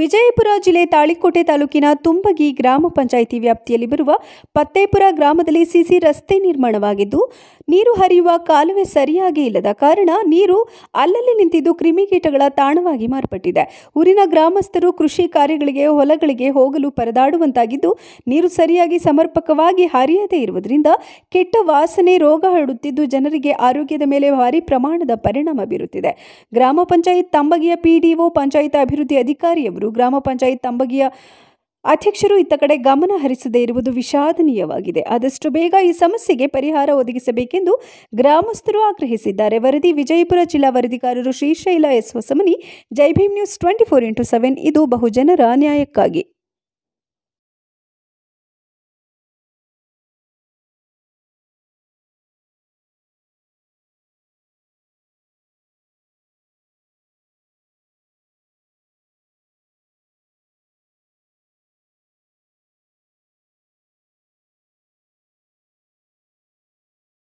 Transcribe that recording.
ವಿಜಯಪುರ ಜಿಲ್ಲೆ ತಾಳಿಕೋಟೆ ತಾಲೂಕಿನ ತುಂಬಗಿ ಗ್ರಾಮ ಪಂಚಾಯಿತಿ ವ್ಯಾಪ್ತಿಯಲ್ಲಿ ಬರುವ ಪತ್ತೇಪುರ ಗ್ರಾಮದಲ್ಲಿ ಸಿಸಿ ರಸ್ತೆ ನಿರ್ಮಾಣವಾಗಿದ್ದು ನೀರು ಹರಿಯುವ ಕಾಲುವೆ ಸರಿಯಾಗಿ ಇಲ್ಲದ ಕಾರಣ ನೀರು ಅಲ್ಲಲ್ಲಿ ನಿಂತಿದ್ದು ಕ್ರಿಮಿಕೀಟಗಳ ತಾಣವಾಗಿ ಮಾರ್ಪಟ್ಟಿದೆ ಊರಿನ ಗ್ರಾಮಸ್ಥರು ಕೃಷಿ ಕಾರ್ಯಗಳಿಗೆ ಹೊಲಗಳಿಗೆ ಹೋಗಲು ಪರದಾಡುವಂತಾಗಿದ್ದು ನೀರು ಸರಿಯಾಗಿ ಸಮರ್ಪಕವಾಗಿ ಹರಿಯದೇ ಇರುವುದರಿಂದ ಕೆಟ್ಟ ವಾಸನೆ ರೋಗ ಹರಡುತ್ತಿದ್ದು ಜನರಿಗೆ ಆರೋಗ್ಯದ ಮೇಲೆ ಭಾರಿ ಪ್ರಮಾಣದ ಪರಿಣಾಮ ಬೀರುತ್ತಿದೆ ಗ್ರಾಮ ಪಂಚಾಯತ್ ತಂಬಗಿಯ ಪಿಡಿಒ ಪಂಚಾಯತ್ ಅಭಿವೃದ್ಧಿ ಅಧಿಕಾರಿಯವರು ಗ್ರಾಮ ಪಂಚಾಯತ್ ತಂಬಗಿಯ ಅಧ್ಯಕ್ಷರು ಇತ್ತ ಕಡೆ ಗಮನ ಹರಿಸದೇ ಇರುವುದು ವಿಷಾದನೀಯವಾಗಿದೆ ಆದಷ್ಟು ಬೇಗ ಈ ಸಮಸ್ಯೆಗೆ ಪರಿಹಾರ ಒದಗಿಸಬೇಕೆಂದು ಗ್ರಾಮಸ್ಥರು ಆಗ್ರಹಿಸಿದ್ದಾರೆ ವರದಿ ವಿಜಯಪುರ ಜಿಲ್ಲಾ ವರದಿಗಾರರು Shrishaila S Hosamani Jai Bhim news twenty four into seven ಇದು ಬಹುಜನರ ನ್ಯಾಯಕ್ಕಾಗಿ